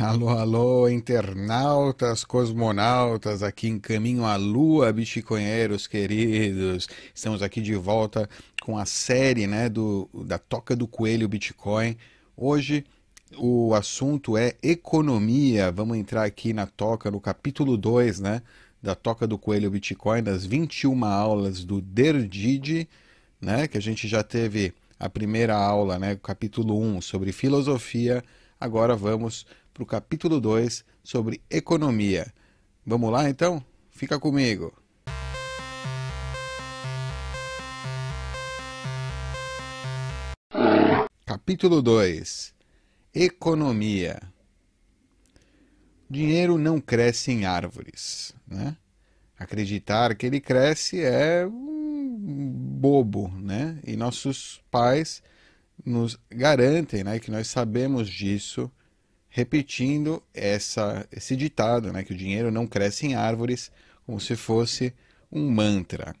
Alô, alô, internautas, cosmonautas aqui em caminho à lua, bichiconheiros queridos. Estamos aqui de volta com a série, né, do da Toca do Coelho Bitcoin. Hoje o assunto é economia. Vamos entrar aqui na toca no capítulo 2, né, da Toca do Coelho Bitcoin, das 21 aulas do Derdid, né, que a gente já teve a primeira aula, né, capítulo 1 um, sobre filosofia. Agora vamos para o capítulo 2 sobre economia. Vamos lá então? Fica comigo! Capítulo 2 Economia Dinheiro não cresce em árvores. Né? Acreditar que ele cresce é um bobo, né? E nossos pais nos garantem né, que nós sabemos disso repetindo essa, esse ditado, né, que o dinheiro não cresce em árvores, como se fosse um mantra.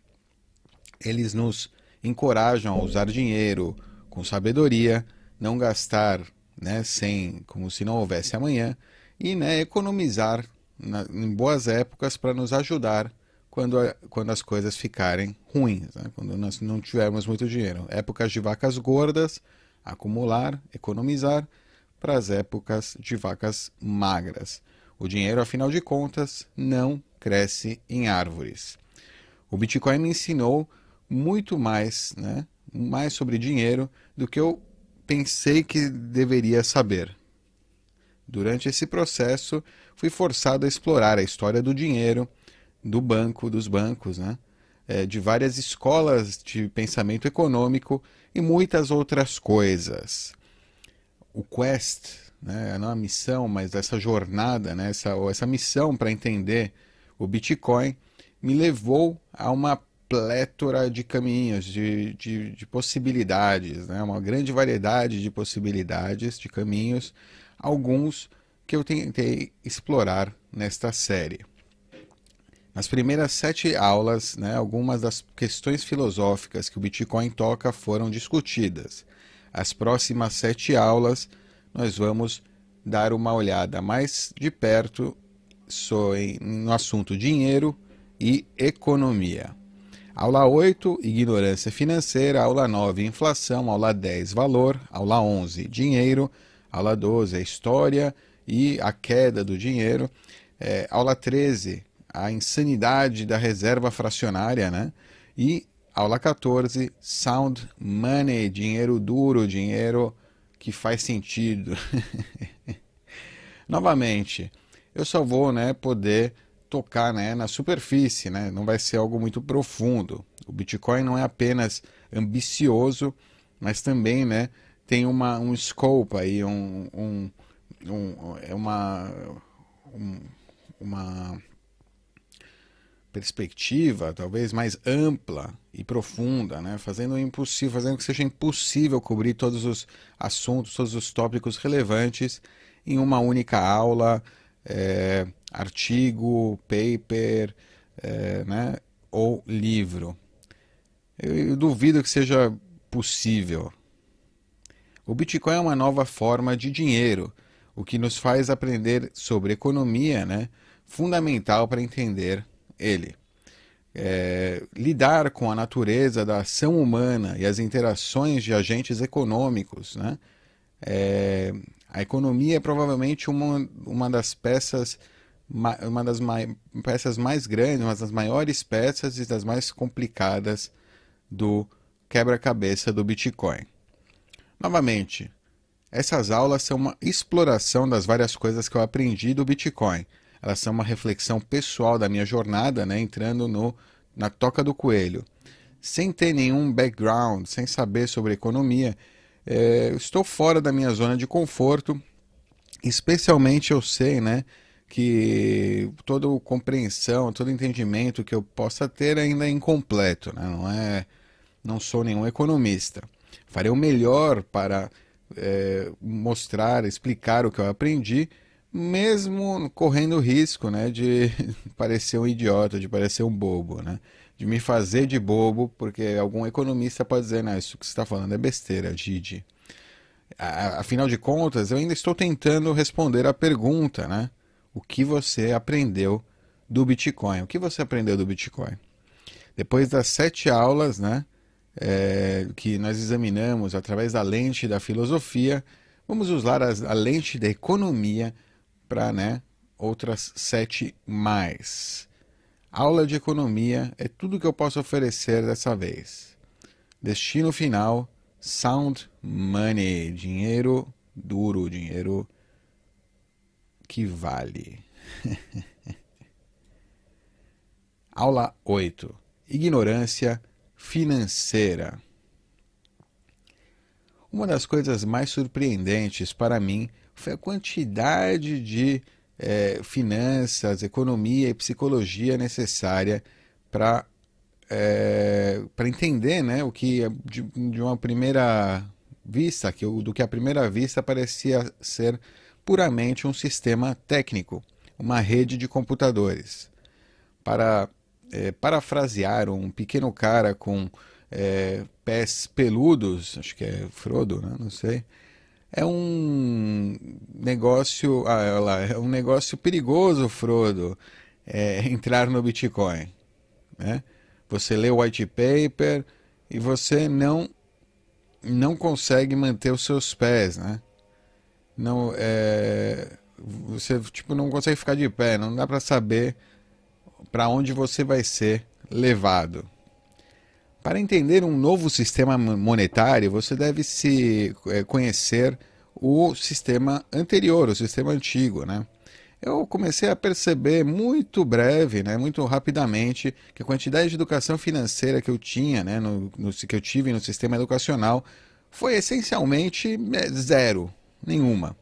Eles nos encorajam a usar dinheiro com sabedoria, não gastar né, sem, como se não houvesse amanhã, e né, economizar na, em boas épocas para nos ajudar quando, a, quando as coisas ficarem ruins, né? quando nós não tivermos muito dinheiro. Épocas de vacas gordas, acumular, economizar para as épocas de vacas magras. O dinheiro, afinal de contas, não cresce em árvores. O Bitcoin me ensinou muito mais, né? mais sobre dinheiro do que eu pensei que deveria saber. Durante esse processo, fui forçado a explorar a história do dinheiro, do banco, dos bancos, né? É, de várias escolas de pensamento econômico e muitas outras coisas o quest, né? não a missão, mas essa jornada, né? essa, essa missão para entender o Bitcoin, me levou a uma plétora de caminhos, de, de, de possibilidades, né? uma grande variedade de possibilidades, de caminhos, alguns que eu tentei explorar nesta série. Nas primeiras sete aulas, né, algumas das questões filosóficas que o Bitcoin toca foram discutidas. As próximas sete aulas nós vamos dar uma olhada mais de perto sobre, no assunto dinheiro e economia. Aula 8, ignorância financeira. Aula 9, inflação. Aula 10, valor. Aula 11, dinheiro. Aula 12, história e a queda do dinheiro. É, aula 13, a insanidade da reserva fracionária, né? E Aula 14, Sound Money, dinheiro duro, dinheiro que faz sentido. Novamente, eu só vou né, poder tocar né, na superfície, né? não vai ser algo muito profundo. O Bitcoin não é apenas ambicioso, mas também né, tem uma, um scope aí, um, um, um, é uma, um, uma perspectiva talvez mais ampla e profunda, né? fazendo o impossível, fazendo que seja impossível cobrir todos os assuntos, todos os tópicos relevantes em uma única aula, é, artigo, paper, é, né? ou livro. Eu, eu duvido que seja possível. O Bitcoin é uma nova forma de dinheiro, o que nos faz aprender sobre economia, né? fundamental para entender ele. É, lidar com a natureza da ação humana e as interações de agentes econômicos. Né? É, a economia é provavelmente uma, uma das peças uma das mai, peças mais grandes, uma das maiores peças e das mais complicadas do quebra-cabeça do Bitcoin. Novamente, essas aulas são uma exploração das várias coisas que eu aprendi do Bitcoin elas são uma reflexão pessoal da minha jornada, né, entrando no, na toca do coelho. Sem ter nenhum background, sem saber sobre economia, é, estou fora da minha zona de conforto, especialmente eu sei, né, que toda compreensão, todo entendimento que eu possa ter ainda é incompleto, né? não é, não sou nenhum economista. Farei o melhor para é, mostrar, explicar o que eu aprendi, mesmo correndo o risco né, de parecer um idiota, de parecer um bobo, né? de me fazer de bobo, porque algum economista pode dizer, né, isso que você está falando é besteira, Didi. Afinal de contas, eu ainda estou tentando responder a pergunta, né? O que você aprendeu do Bitcoin? O que você aprendeu do Bitcoin? Depois das sete aulas, né, é, que nós examinamos através da lente da filosofia, vamos usar a, a lente da economia para né, outras sete mais. Aula de economia é tudo que eu posso oferecer dessa vez. Destino final: sound money, dinheiro duro, dinheiro que vale. Aula 8: Ignorância financeira. Uma das coisas mais surpreendentes para mim foi a quantidade de é, finanças, economia e psicologia necessária para é, para entender né, o que é de, de, uma primeira vista, que, do que à primeira vista parecia ser puramente um sistema técnico, uma rede de computadores. Para é, parafrasear um pequeno cara com é, pés peludos, acho que é Frodo, né? não sei, é um negócio, ah, lá, é um negócio perigoso, Frodo, é, entrar no Bitcoin. Né? Você lê o white paper e você não não consegue manter os seus pés, né? Não é, você tipo não consegue ficar de pé, não dá para saber para onde você vai ser levado. Para entender um novo sistema monetário, você deve se eh, conhecer o sistema anterior, o sistema antigo, né? Eu comecei a perceber muito breve, né, muito rapidamente, que a quantidade de educação financeira que eu tinha, né, no, no que eu tive no sistema educacional, foi essencialmente eh, zero, nenhuma.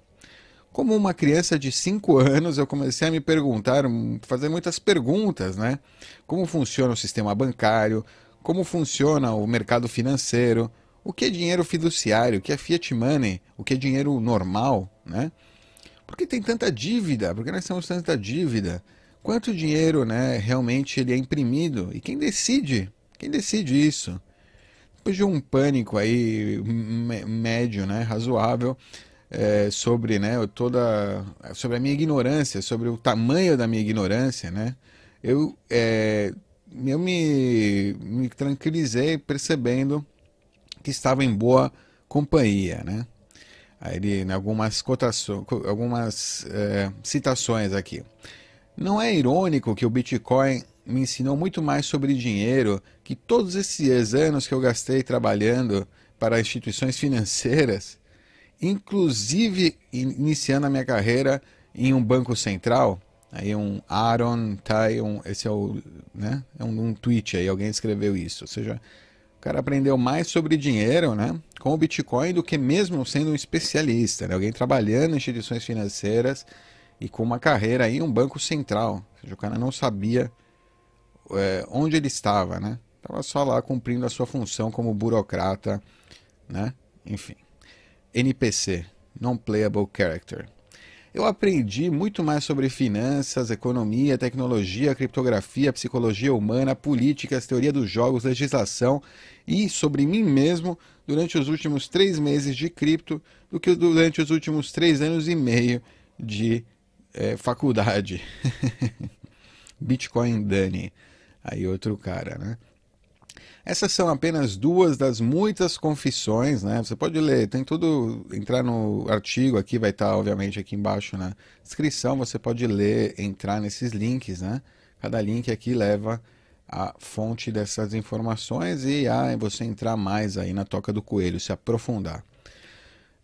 Como uma criança de 5 anos, eu comecei a me perguntar, hum, fazer muitas perguntas, né? Como funciona o sistema bancário? como funciona o mercado financeiro, o que é dinheiro fiduciário, o que é fiat money, o que é dinheiro normal, né? Por que tem tanta dívida? Por que nós temos tanta dívida? Quanto dinheiro, né, realmente ele é imprimido? E quem decide? Quem decide isso? Depois de um pânico aí médio, né, razoável, é, sobre, né, toda sobre a minha ignorância, sobre o tamanho da minha ignorância, né? Eu é, eu me, me tranquilizei percebendo que estava em boa companhia, né? Aí ele, em algumas, cotações, algumas é, citações aqui. Não é irônico que o Bitcoin me ensinou muito mais sobre dinheiro que todos esses anos que eu gastei trabalhando para instituições financeiras, inclusive iniciando a minha carreira em um banco central? Aí um Aaron Tyon, tá, esse é o, né? É um, um tweet aí, alguém escreveu isso. Ou seja, o cara aprendeu mais sobre dinheiro, né? Com o Bitcoin do que mesmo sendo um especialista, né? Alguém trabalhando em instituições financeiras e com uma carreira aí em um banco central. Ou seja, o cara não sabia é, onde ele estava, né? Estava só lá cumprindo a sua função como burocrata, né? Enfim. NPC, Non Playable Character eu aprendi muito mais sobre finanças, economia, tecnologia, criptografia, psicologia humana, políticas, teoria dos jogos, legislação e sobre mim mesmo durante os últimos três meses de cripto do que durante os últimos três anos e meio de é, faculdade. Bitcoin Dani. Aí outro cara, né? Essas são apenas duas das muitas confissões, né? Você pode ler, tem tudo, entrar no artigo aqui, vai estar, tá, obviamente, aqui embaixo na descrição. Você pode ler, entrar nesses links, né? Cada link aqui leva a fonte dessas informações e a ah, você entrar mais aí na toca do coelho, se aprofundar.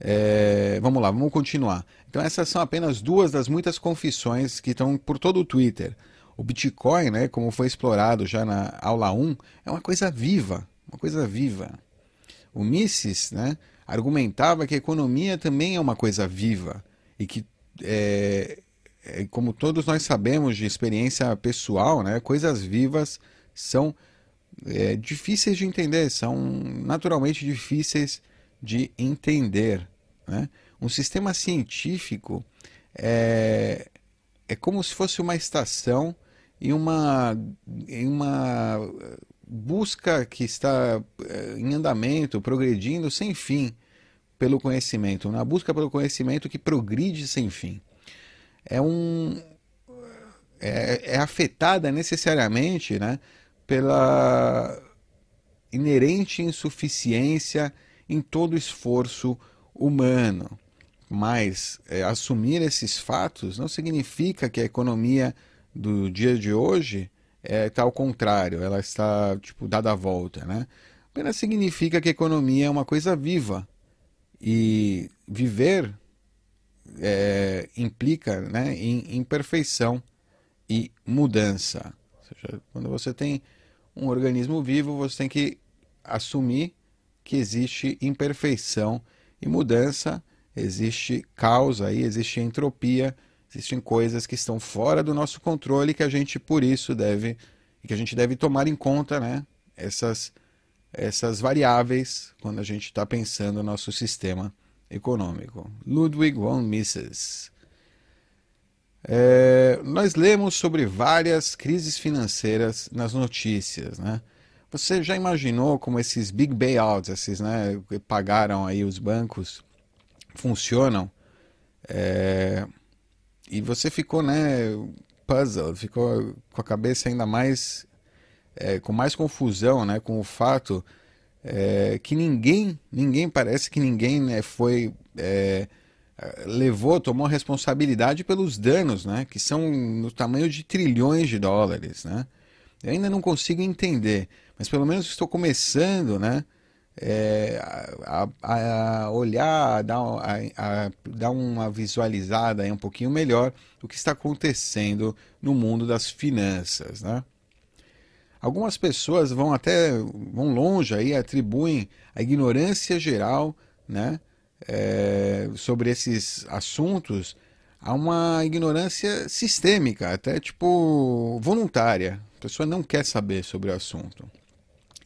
É, vamos lá, vamos continuar. Então, essas são apenas duas das muitas confissões que estão por todo o Twitter o Bitcoin, né, como foi explorado já na aula 1, é uma coisa viva, uma coisa viva. O Mises né, argumentava que a economia também é uma coisa viva e que, é, é, como todos nós sabemos de experiência pessoal, né, coisas vivas são é, difíceis de entender, são naturalmente difíceis de entender. Né? Um sistema científico é, é como se fosse uma estação em uma, em uma busca que está eh, em andamento, progredindo sem fim pelo conhecimento, na busca pelo conhecimento que progride sem fim. É um é, é afetada necessariamente, né, pela inerente insuficiência em todo esforço humano. Mas é, assumir esses fatos não significa que a economia do dia de hoje está é, tá ao contrário, ela está tipo dada a volta, né? Apenas significa que a economia é uma coisa viva e viver é, implica, né, em imperfeição e mudança. Ou seja, quando você tem um organismo vivo, você tem que assumir que existe imperfeição e mudança, existe causa aí, existe entropia Existem coisas que estão fora do nosso controle que a gente, por isso, deve que a gente deve tomar em conta né, essas, essas variáveis quando a gente está pensando no nosso sistema econômico. Ludwig von Mises. É, nós lemos sobre várias crises financeiras nas notícias, né? Você já imaginou como esses big bailouts, esses né, que pagaram aí os bancos, funcionam? É, e você ficou, né, puzzle, ficou com a cabeça ainda mais, é, com mais confusão, né, com o fato é, que ninguém, ninguém, parece que ninguém, né, foi, é, levou, tomou responsabilidade pelos danos, né, que são no tamanho de trilhões de dólares, né. Eu ainda não consigo entender, mas pelo menos estou começando, né, é, a, a, olhar, a dar, a, dar uma visualizada um pouquinho melhor o que está acontecendo no mundo das finanças. Né? Algumas pessoas vão até vão longe aí, atribuem a ignorância geral né, é, sobre esses assuntos a uma ignorância sistêmica, até tipo voluntária. A pessoa não quer saber sobre o assunto.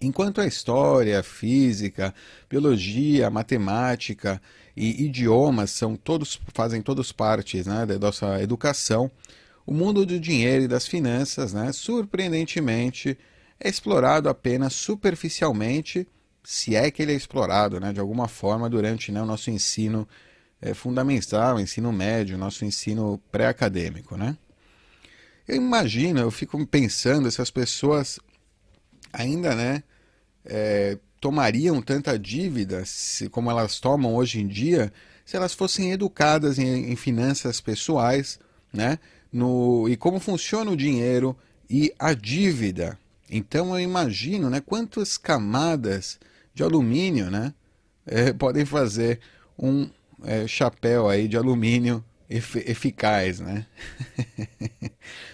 Enquanto a história, física, biologia, matemática e idiomas são todos, fazem todos partes né, da nossa educação, o mundo do dinheiro e das finanças, né, surpreendentemente, é explorado apenas superficialmente, se é que ele é explorado né, de alguma forma durante né, o nosso ensino é, fundamental, ensino médio, nosso ensino pré-acadêmico. Né? Eu imagino, eu fico pensando se as pessoas ainda né, é, tomariam tanta dívida se, como elas tomam hoje em dia se elas fossem educadas em, em finanças pessoais né, no, e como funciona o dinheiro e a dívida. Então eu imagino né, quantas camadas de alumínio né, é, podem fazer um é, chapéu aí de alumínio eficaz, né?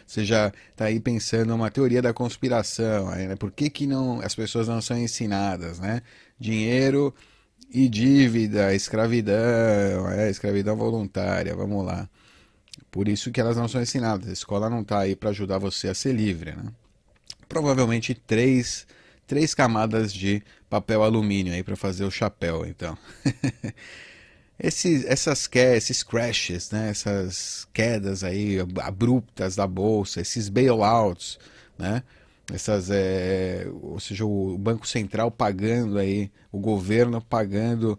Você já está aí pensando uma teoria da conspiração, né? Por que, que não, as pessoas não são ensinadas, né? Dinheiro e dívida, escravidão, é, escravidão voluntária, vamos lá. Por isso que elas não são ensinadas. A escola não está aí para ajudar você a ser livre, né? Provavelmente três, três camadas de papel alumínio aí para fazer o chapéu, então. Esses, essas esses crashes, né? essas quedas aí abruptas da bolsa, esses bailouts, né? essas, é, ou seja, o Banco Central pagando aí, o governo pagando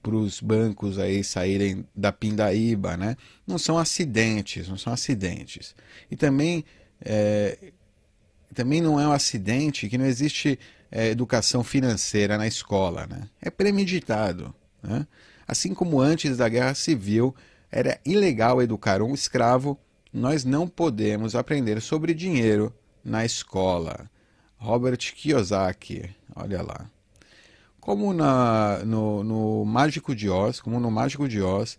para os bancos aí saírem da pindaíba, né? Não são acidentes, não são acidentes. E também, é, também não é um acidente que não existe é, educação financeira na escola, né? É premeditado, né? Assim como antes da Guerra Civil era ilegal educar um escravo, nós não podemos aprender sobre dinheiro na escola. Robert Kiyosaki, olha lá. Como na, no, no Mágico de Oz, como no Mágico de Oz,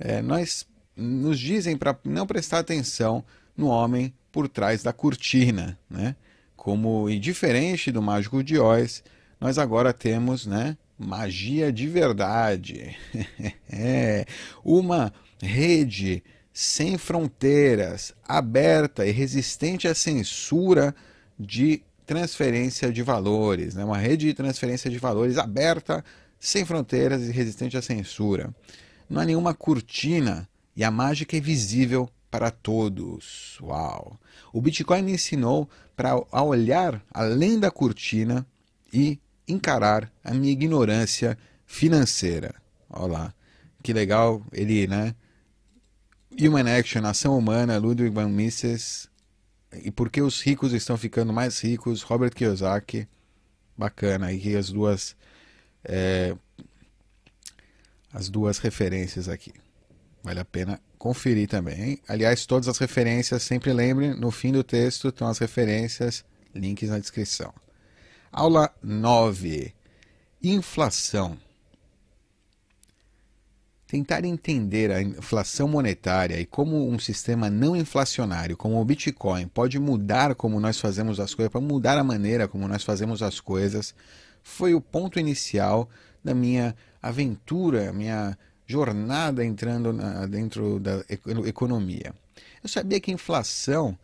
é, nós nos dizem para não prestar atenção no homem por trás da cortina, né? Como e diferente do Mágico de Oz, nós agora temos, né, magia de verdade. é uma rede sem fronteiras, aberta e resistente à censura de transferência de valores, né? uma rede de transferência de valores aberta, sem fronteiras e resistente à censura. Não há nenhuma cortina e a mágica é visível para todos. Uau! O Bitcoin ensinou para a olhar além da cortina e encarar a minha ignorância financeira. Olha lá, que legal ele, né? Human Action, Ação Humana, Ludwig van Mises. E por que os ricos estão ficando mais ricos? Robert Kiyosaki. Bacana. E as duas. É, as duas referências aqui. Vale a pena conferir também. Hein? Aliás, todas as referências, sempre lembre, no fim do texto estão as referências, links na descrição. Aula 9. Inflação. Tentar entender a inflação monetária e como um sistema não inflacionário, como o Bitcoin, pode mudar como nós fazemos as coisas, para mudar a maneira como nós fazemos as coisas, foi o ponto inicial da minha aventura, minha jornada entrando na, dentro da economia. Eu sabia que inflação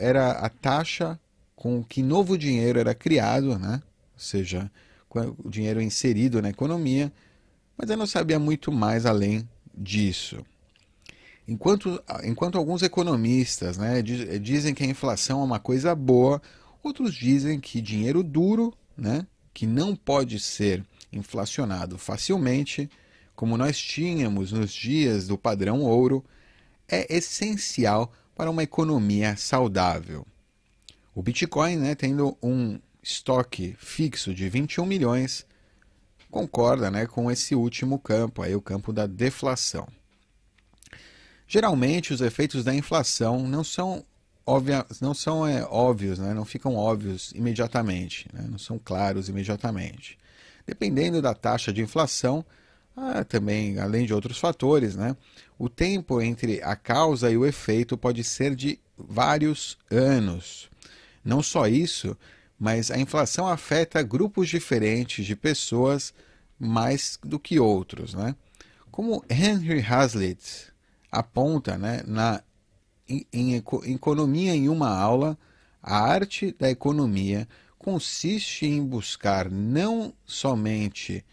era a taxa com que novo dinheiro era criado, né? ou seja, o dinheiro inserido na economia, mas eu não sabia muito mais além disso. Enquanto, enquanto alguns economistas né, dizem que a inflação é uma coisa boa, outros dizem que dinheiro duro, né, que não pode ser inflacionado facilmente, como nós tínhamos nos dias do padrão ouro, é essencial para uma economia saudável. O Bitcoin, né, tendo um estoque fixo de 21 milhões, concorda né, com esse último campo, aí, o campo da deflação. Geralmente, os efeitos da inflação não são, óbvia, não são é, óbvios, né, não ficam óbvios imediatamente, né, não são claros imediatamente. Dependendo da taxa de inflação, ah, também, além de outros fatores, né? O tempo entre a causa e o efeito pode ser de vários anos. Não só isso, mas a inflação afeta grupos diferentes de pessoas mais do que outros. Né? Como Henry Hazlitt aponta né, na, em, em Economia em uma aula, a arte da economia consiste em buscar não somente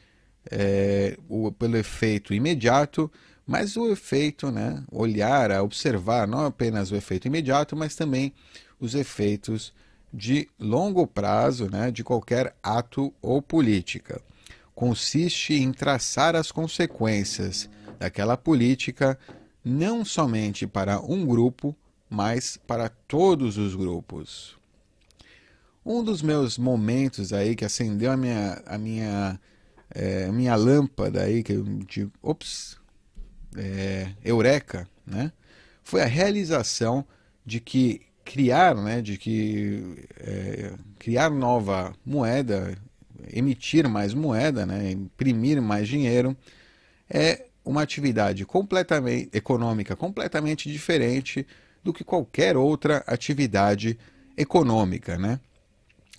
é, o, pelo efeito imediato, mas o efeito, né, olhar, observar não apenas o efeito imediato, mas também os efeitos de longo prazo né, de qualquer ato ou política. Consiste em traçar as consequências daquela política não somente para um grupo, mas para todos os grupos. Um dos meus momentos aí que acendeu a minha, a minha, é, minha lâmpada aí, que eu ops, é, eureka, né? Foi a realização de que criar, né, de que é, criar nova moeda, emitir mais moeda, né, imprimir mais dinheiro, é uma atividade completamente econômica completamente diferente do que qualquer outra atividade econômica, né?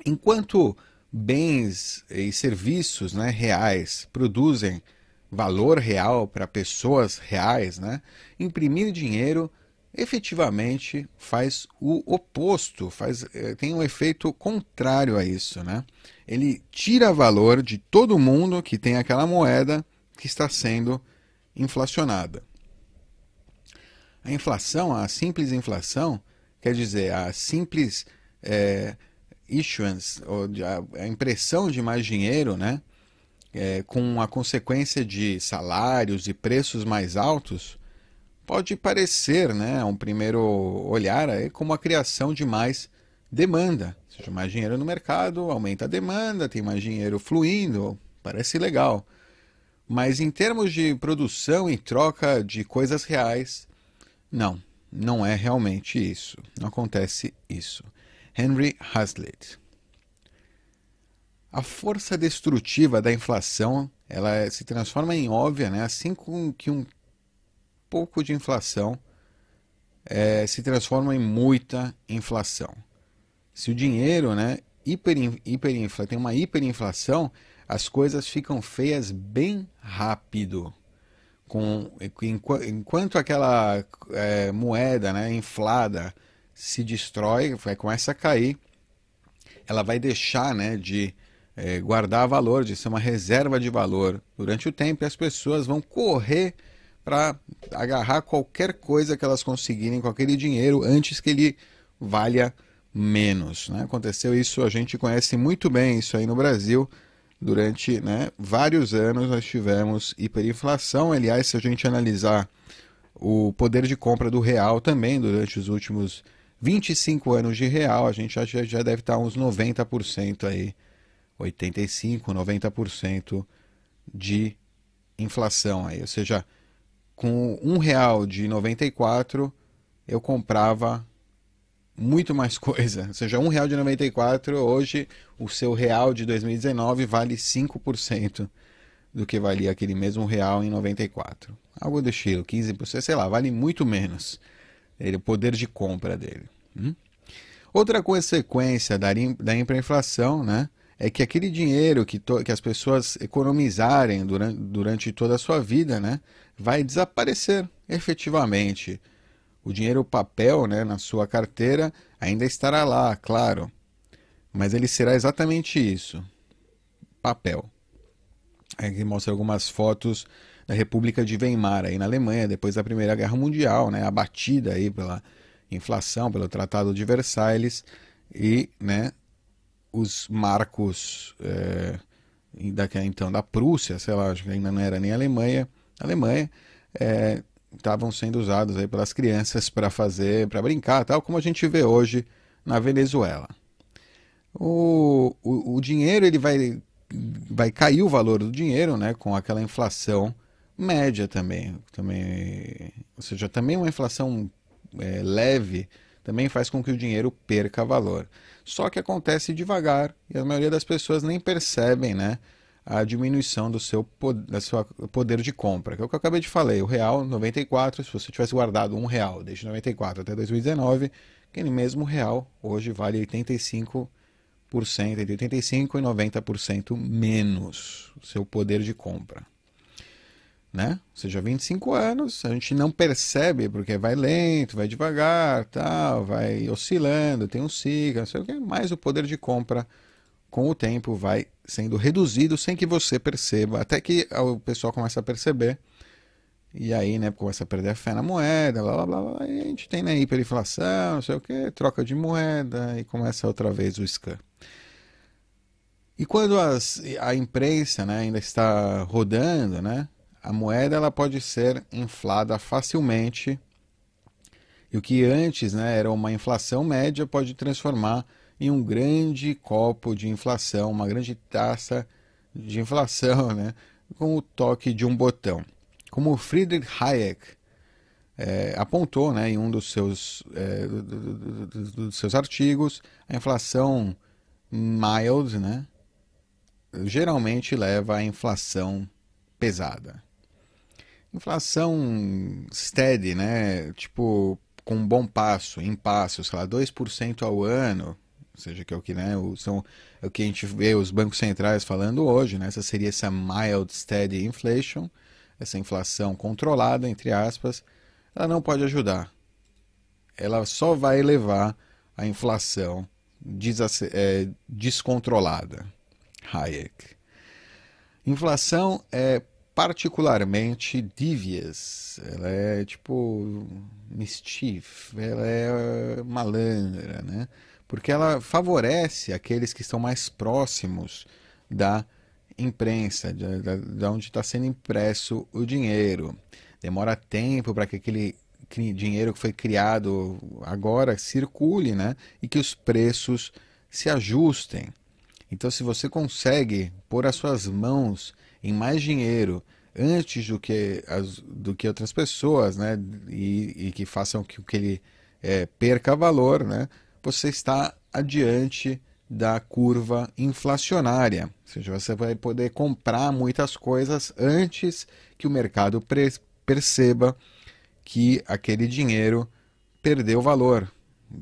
Enquanto bens e serviços, né, reais produzem valor real para pessoas reais, né? Imprimir dinheiro efetivamente faz o oposto, faz, eh, tem um efeito contrário a isso. Né? Ele tira valor de todo mundo que tem aquela moeda que está sendo inflacionada. A inflação, a simples inflação, quer dizer, a simples é, issuance, ou a impressão de mais dinheiro, né? É, com a consequência de salários e preços mais altos, pode parecer, né, um primeiro olhar, aí, como a criação de mais demanda. seja, mais dinheiro no mercado, aumenta a demanda, tem mais dinheiro fluindo, parece legal. Mas em termos de produção e troca de coisas reais, não, não é realmente isso. Não acontece isso. Henry Hazlitt. A força destrutiva da inflação ela se transforma em óbvia né? assim que um pouco de inflação é, se transforma em muita inflação. Se o dinheiro né, hiper, hiperinfla, tem uma hiperinflação, as coisas ficam feias bem rápido. Com, enquanto aquela é, moeda né, inflada se destrói, vai, começa a cair, ela vai deixar né, de é, guardar valor, de ser uma reserva de valor durante o tempo e as pessoas vão correr para agarrar qualquer coisa que elas conseguirem com aquele dinheiro antes que ele valha menos. Né? Aconteceu isso, a gente conhece muito bem isso aí no Brasil. Durante né, vários anos nós tivemos hiperinflação. Aliás, se a gente analisar o poder de compra do real também durante os últimos 25 anos de real, a gente já, já deve estar uns 90% aí, 85, 90% de inflação aí, ou seja, com um real de 94 eu comprava muito mais coisa. Ou seja, um real de 94 hoje o seu real de 2019 vale 5% do que valia aquele mesmo real em 94. Algo do estilo, 15%, sei lá, vale muito menos. Ele, o poder de compra dele. Hum? Outra consequência da, da hiperinflação, né? é que aquele dinheiro que, que as pessoas economizarem durante, durante toda a sua vida, né, vai desaparecer efetivamente. O dinheiro papel né, na sua carteira ainda estará lá, claro, mas ele será exatamente isso: papel. Aqui é mostra algumas fotos da República de Weimar, aí na Alemanha, depois da Primeira Guerra Mundial, né, abatida aí pela inflação, pelo Tratado de Versalhes e né, os marcos eh, é, então da Prússia, sei lá, acho que ainda não era nem Alemanha Alemanha, é, estavam sendo usados aí pelas crianças para fazer, para brincar, tal como a gente vê hoje na Venezuela. O, o, o, dinheiro ele vai, vai cair o valor do dinheiro, né, com aquela inflação média também, também, ou seja, também uma inflação é, leve também faz com que o dinheiro perca valor. Só que acontece devagar e a maioria das pessoas nem percebem, né? a diminuição do seu da sua poder de compra, que é o que eu acabei de falar, o real 94, se você tivesse guardado um real desde 94 até 2019, aquele mesmo real hoje vale 85% entre 85 e 90% menos o seu poder de compra. Né? Ou seja, 25 anos, a gente não percebe porque vai lento, vai devagar, tal, vai oscilando, tem um ciclo, não sei o que, mais o poder de compra com o tempo vai sendo reduzido sem que você perceba, até que o pessoal começa a perceber. E aí, né, começa a perder a fé na moeda, blá blá blá, blá e a gente tem né, hiperinflação, não sei o que, troca de moeda e começa outra vez o scam. E quando as, a imprensa né, ainda está rodando, né, a moeda ela pode ser inflada facilmente. E o que antes né, era uma inflação média pode transformar e um grande copo de inflação, uma grande taça de inflação, né? com o toque de um botão. Como Friedrich Hayek é, apontou né, em um dos seus, é, dos seus artigos, a inflação mild né, geralmente leva à inflação pesada. Inflação steady, né? Tipo, com um bom passo, em passos, sei lá, 2% ao ano, seja que é o que né, o, são é o que a gente vê os bancos centrais falando hoje, né? Essa seria essa mild steady inflation, essa inflação controlada entre aspas, ela não pode ajudar. Ela só vai elevar a inflação é, descontrolada. Hayek. Inflação é particularmente devious. Ela é tipo mischief, ela é, é malandra, né? porque ela favorece aqueles que estão mais próximos da imprensa, de, de onde está sendo impresso o dinheiro. Demora tempo para que aquele dinheiro que foi criado agora circule né? e que os preços se ajustem. Então, se você consegue pôr as suas mãos em mais dinheiro antes do que, as, do que outras pessoas, né? E, e que façam que, que ele é, perca valor, né? você está adiante da curva inflacionária, ou seja, você vai poder comprar muitas coisas antes que o mercado perceba que aquele dinheiro perdeu valor,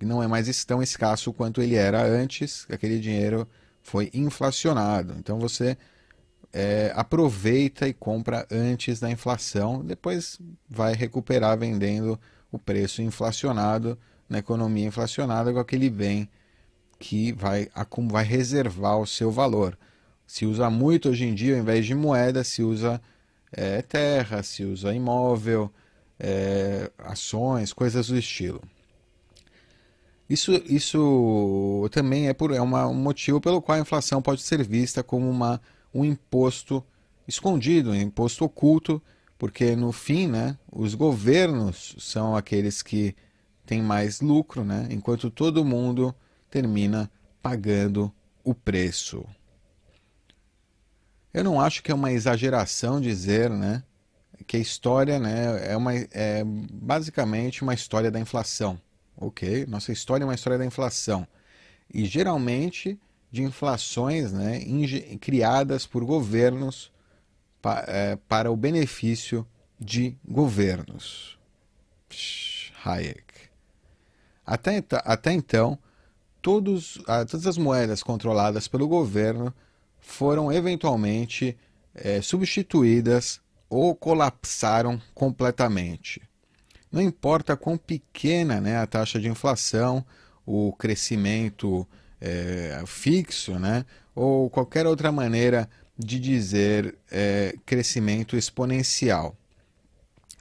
não é mais tão escasso quanto ele era antes, aquele dinheiro foi inflacionado. Então você é, aproveita e compra antes da inflação, depois vai recuperar vendendo o preço inflacionado na economia inflacionada com aquele bem que vai, vai reservar o seu valor. Se usa muito hoje em dia, ao invés de moeda, se usa é, terra, se usa imóvel, é, ações, coisas do estilo. Isso, isso também é, por, é uma, um motivo pelo qual a inflação pode ser vista como uma, um imposto escondido, um imposto oculto, porque no fim né, os governos são aqueles que tem mais lucro, né? enquanto todo mundo termina pagando o preço. Eu não acho que é uma exageração dizer né, que a história né, é, uma, é basicamente uma história da inflação. Ok, nossa história é uma história da inflação. E geralmente de inflações né, criadas por governos pa é, para o benefício de governos. Psh, Hayek. Até, até então, todos, ah, todas as moedas controladas pelo governo foram eventualmente é, substituídas ou colapsaram completamente. Não importa quão pequena né, a taxa de inflação, o crescimento é, fixo, né, ou qualquer outra maneira de dizer é, crescimento exponencial.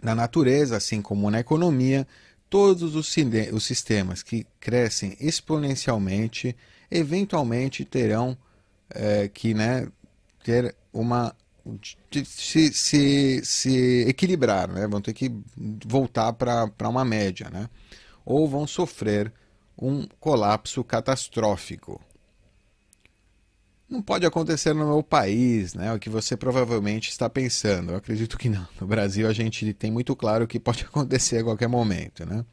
Na natureza, assim como na economia, todos os, os sistemas que crescem exponencialmente eventualmente terão é, que né, ter uma se, se, se equilibrar, né? vão ter que voltar para uma média, né? ou vão sofrer um colapso catastrófico não pode acontecer no meu país, né? O que você provavelmente está pensando. Eu acredito que não. No Brasil a gente tem muito claro que pode acontecer a qualquer momento, né?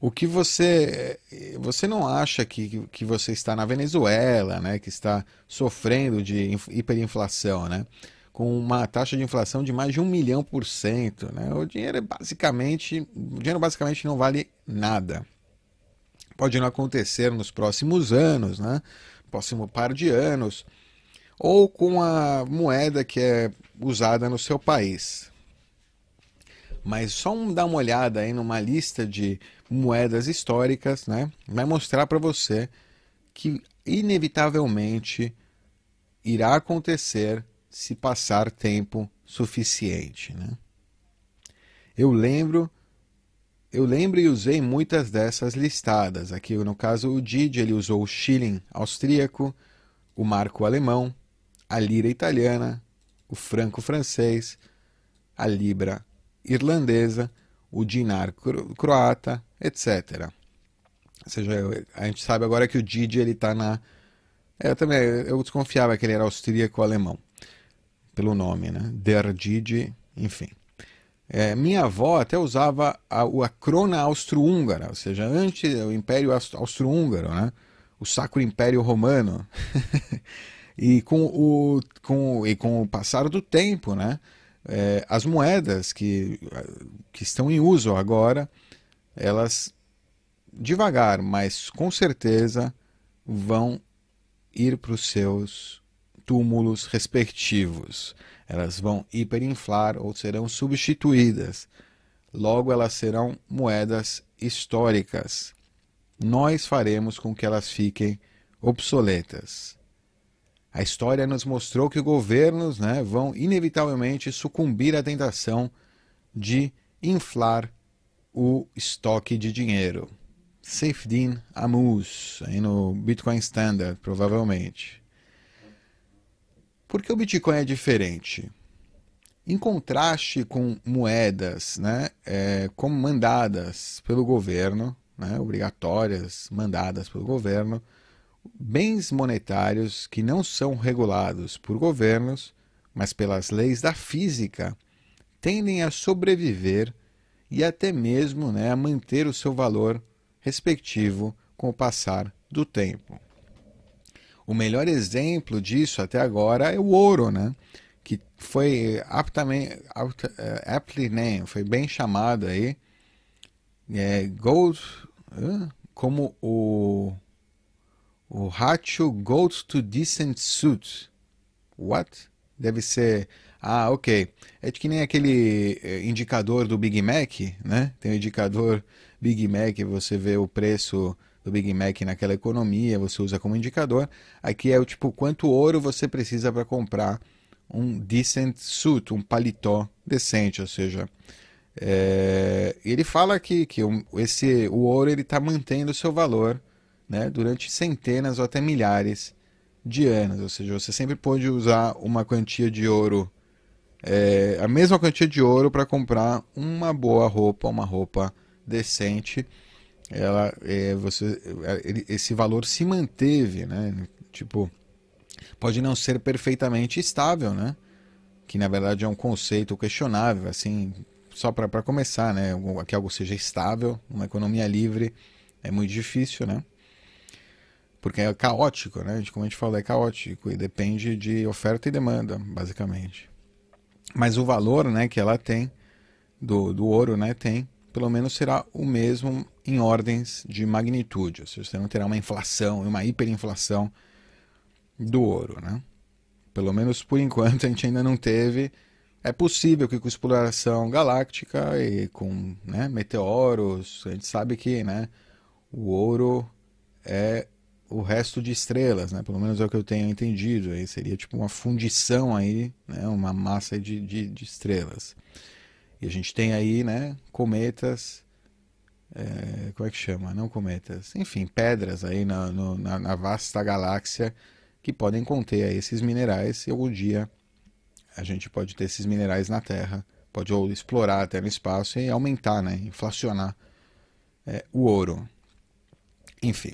O que você você não acha que, que você está na Venezuela, né, que está sofrendo de hiperinflação, né, com uma taxa de inflação de mais de um milhão por cento, né? O dinheiro é basicamente o dinheiro basicamente não vale nada. Pode não acontecer nos próximos anos, né? próximo par de anos, ou com a moeda que é usada no seu país. Mas só um, dar uma olhada aí numa lista de moedas históricas, né? Vai mostrar para você que inevitavelmente irá acontecer se passar tempo suficiente, né? Eu lembro eu lembro e usei muitas dessas listadas. Aqui, no caso, o Didi ele usou o Schilling austríaco, o marco alemão, a lira italiana, o franco francês, a libra irlandesa, o dinar cro croata, etc. Ou seja, a gente sabe agora que o Didi ele está na. É, eu também eu desconfiava que ele era austríaco-alemão, pelo nome, né? Der Didi, enfim. É, minha avó até usava a, a crona austro-húngara, ou seja, antes o Império Austro-Húngaro, né? o Sacro Império Romano. e, com o, com, e com o passar do tempo, né? É, as moedas que, que estão em uso agora, elas devagar, mas com certeza vão ir para os seus túmulos respectivos. Elas vão hiperinflar ou serão substituídas. Logo, elas serão moedas históricas. Nós faremos com que elas fiquem obsoletas. A história nos mostrou que governos né, vão inevitavelmente sucumbir à tentação de inflar o estoque de dinheiro. Safedin Amus, aí no Bitcoin Standard, provavelmente. Por que o Bitcoin é diferente? Em contraste com moedas né, é, como mandadas pelo governo, né, obrigatórias, mandadas pelo governo, bens monetários que não são regulados por governos, mas pelas leis da física, tendem a sobreviver e até mesmo né, a manter o seu valor respectivo com o passar do tempo. O melhor exemplo disso até agora é o ouro, né? Que foi aptamente, apt, eh, aptly named, né? foi bem chamado aí, é, gold, como o, o ratio gold to decent suit. What? Deve ser ah, ok. É de que nem aquele eh, indicador do Big Mac, né? Tem o indicador Big Mac, você vê o preço do Big Mac naquela economia, você usa como indicador. Aqui é o tipo quanto ouro você precisa para comprar um decent suit, um paletó decente, ou seja, é, ele fala aqui que esse, o ouro ele está mantendo o seu valor né, durante centenas ou até milhares de anos, ou seja, você sempre pode usar uma quantia de ouro, é, a mesma quantia de ouro para comprar uma boa roupa, uma roupa decente ela é, você é, esse valor se manteve né tipo pode não ser perfeitamente estável né que na verdade é um conceito questionável assim só para começar né que algo seja estável uma economia livre é muito difícil né porque é caótico né como a gente falou é caótico e depende de oferta e demanda basicamente mas o valor né que ela tem do, do ouro né tem pelo menos será o mesmo em ordens de magnitude, ou seja, você não terá uma inflação e uma hiperinflação do ouro. Né? Pelo menos por enquanto a gente ainda não teve. É possível que com exploração galáctica e com né, meteoros, a gente sabe que né, o ouro é o resto de estrelas, né? Pelo menos é o que eu tenho entendido. Aí seria tipo uma fundição aí, né? Uma massa de, de, de estrelas. E a gente tem aí, né? Cometas é, como é que chama? Não cometas. Enfim, pedras aí na, no, na, na vasta galáxia que podem conter esses minerais e algum dia a gente pode ter esses minerais na Terra, pode ou explorar até no espaço e aumentar, né, inflacionar é, o ouro. Enfim,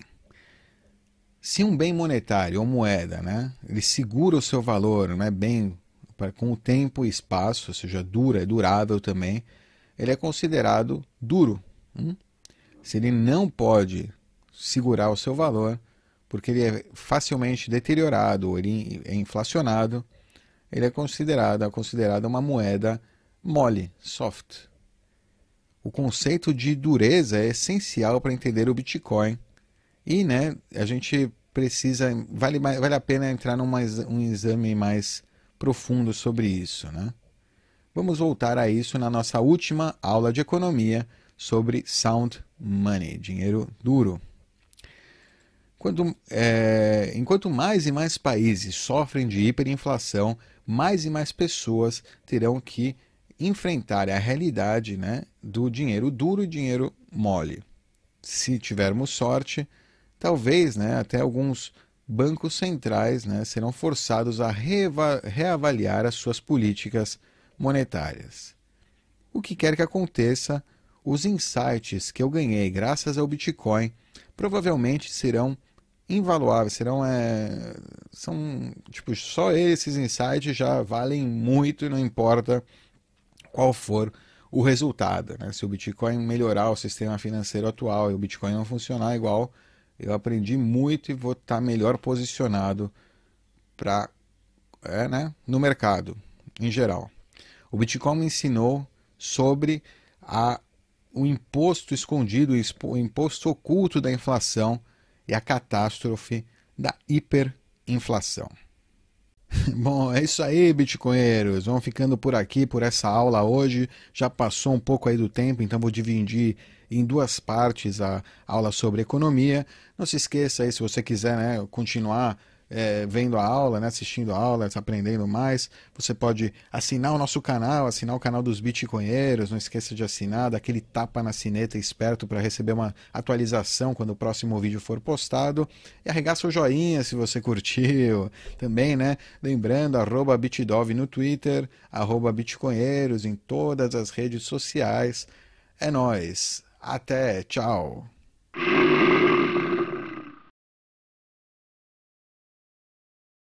se um bem monetário ou moeda, né, ele segura o seu valor, né, bem pra, com o tempo e espaço, ou seja, dura, é durável também, ele é considerado duro. Hum? se ele não pode segurar o seu valor, porque ele é facilmente deteriorado, ele é inflacionado, ele é considerado, é considerado uma moeda mole, soft. O conceito de dureza é essencial para entender o Bitcoin. E né, a gente precisa, vale, vale a pena entrar num mais, um exame mais profundo sobre isso. Né? Vamos voltar a isso na nossa última aula de economia, sobre sound money, dinheiro duro. Quanto, é, enquanto mais e mais países sofrem de hiperinflação, mais e mais pessoas terão que enfrentar a realidade né, do dinheiro duro e dinheiro mole. Se tivermos sorte, talvez né, até alguns bancos centrais né, serão forçados a reavaliar as suas políticas monetárias. O que quer que aconteça, os insights que eu ganhei graças ao Bitcoin provavelmente serão invaluáveis, serão é, são tipo só esses insights já valem muito, não importa qual for o resultado, né? Se o Bitcoin melhorar o sistema financeiro atual e o Bitcoin não funcionar igual, eu aprendi muito e vou estar tá melhor posicionado para é, né, no mercado em geral. O Bitcoin me ensinou sobre a o imposto escondido, o imposto oculto da inflação e a catástrofe da hiperinflação. Bom, é isso aí, bitcoinheiros. Vamos ficando por aqui por essa aula hoje. Já passou um pouco aí do tempo, então vou dividir em duas partes a aula sobre economia. Não se esqueça aí, se você quiser né, continuar é, vendo a aula, né, assistindo a aula, aprendendo mais. Você pode assinar o nosso canal, assinar o canal dos Bitcoinheiros, não esqueça de assinar, dá aquele tapa na sineta esperto para receber uma atualização quando o próximo vídeo for postado. E arregaça o joinha se você curtiu também, né? Lembrando, arroba Bitdove no Twitter, arroba Bitcoinheiros em todas as redes sociais. É nós. Até, tchau.